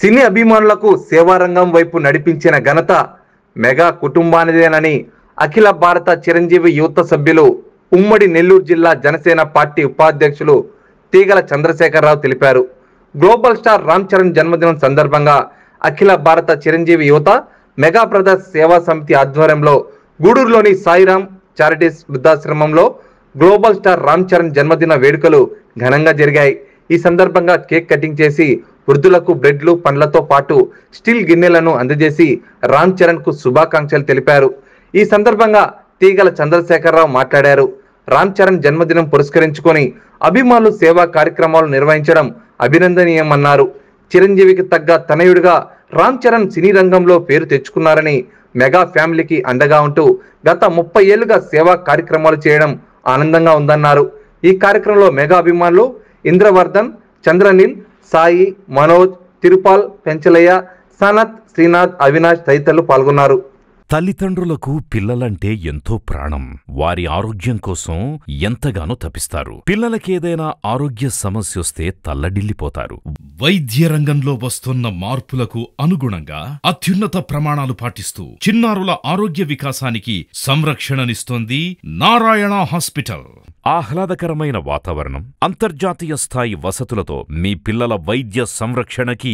సినీ అభిమానులకు సేవారంగం వైపు నడిపించిన ఘనత మెగా కుటుంబానిదేనని అఖిల భారత చిరంజీవి యువత సభ్యులు ఉమ్మడి నెల్లూరు జిల్లా జనసేన పార్టీ ఉపాధ్యక్షులు తీగల చంద్రశేఖరరావు తెలిపారు గ్లోబల్ స్టార్ రామ్ చరణ్ జన్మదినం సందర్భంగా అఖిల భారత చిరంజీవి యువత మెగా బ్రదర్స్ సేవా సమితి ఆధ్వర్యంలో గూడూరులోని సాయిరామ్ చారిటీస్ వృద్ధాశ్రమంలో గ్లోబల్ స్టార్ రామ్ చరణ్ జన్మదిన వేడుకలు ఘనంగా జరిగాయి ఈ సందర్భంగా కేక్ కటింగ్ చేసి వృద్ధులకు బ్రెడ్లు పండ్లతో పాటు స్టీల్ గిన్నెలను అందజేసి రామ్ చరణ్ కు శుభాకాంక్షలు తెలిపారు ఈ సందర్భంగా తీగల చంద్రశేఖరరావు మాట్లాడారు రామ్ చరణ్ జన్మదినం పురస్కరించుకొని అభిమానులు సేవా కార్యక్రమాలు నిర్వహించడం అభినందనీయమన్నారు చిరంజీవికి తగ్గ తనయుడిగా రామ్ చరణ్ సినీ రంగంలో పేరు తెచ్చుకున్నారని మెగా ఫ్యామిలీకి అండగా ఉంటూ గత ముప్పై ఏళ్లుగా సేవా కార్యక్రమాలు చేయడం ఆనందంగా ఉందన్నారు ఈ కార్యక్రమంలో మెగా అభిమానులు ఇంద్రవర్ధన్ చంద్రనీల్ సాయి మనోజ్ తిరుపాల్ పెంచలయ్య సనత్ శ్రీనాథ్ అవినాష్ తదితరులు పాల్గొన్నారు తల్లిదండ్రులకు పిల్లలంటే ఎంతో ప్రాణం వారి ఆరోగ్యం కోసం ఎంతగానో తపిస్తారు పిల్లలకేదైనా ఆరోగ్య సమస్య వస్తే తల్లడిల్లిపోతారు వైద్య రంగంలో వస్తున్న మార్పులకు అనుగుణంగా అత్యున్నత ప్రమాణాలు పాటిస్తూ చిన్నారుల ఆరోగ్య వికాసానికి సంరక్షణనిస్తోంది నారాయణ హాస్పిటల్ ఆహ్లాదకరమైన వాతావరణం అంతర్జాతీయ స్థాయి వసతులతో మీ పిల్లల వైద్య సంరక్షణకి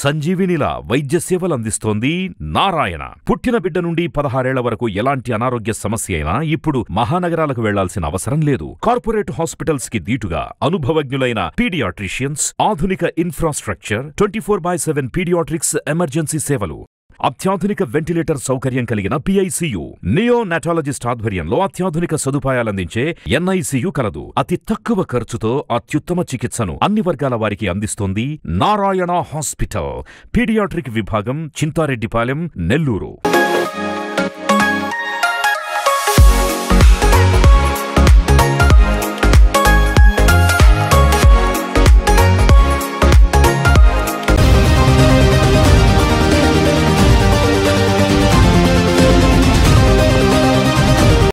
సంజీవినిలా వైద్య సేవలు అందిస్తోంది నారాయణ పుట్టిన బిడ్డ నుండి పదహారేళ్ల వరకు ఎలాంటి అనారోగ్య సమస్య అయినా ఇప్పుడు మహానగరాలకు వెళ్లాల్సిన అవసరం లేదు కార్పొరేట్ హాస్పిటల్స్ కి దీటుగా అనుభవజ్ఞులైన పీడియాట్రిషియన్స్ ఆధునిక infrastructure twenty four by seven paediatrics emergency సేవలు అత్యాధునిక వెంటిలేటర్ సౌకర్యం కలిగిన పిఐసియు నియో నెటాలజిస్ట్ ఆధ్వర్యంలో అత్యాధునిక సదుపాయాలందించే ఎన్ఐసియు కలదు అతి తక్కువ ఖర్చుతో అత్యుత్తమ చికిత్సను అన్ని వర్గాల వారికి అందిస్తోంది నారాయణ హాస్పిటల్ పీడియాట్రిక్ విభాగం చింతారెడ్డిపాలెం నెల్లూరు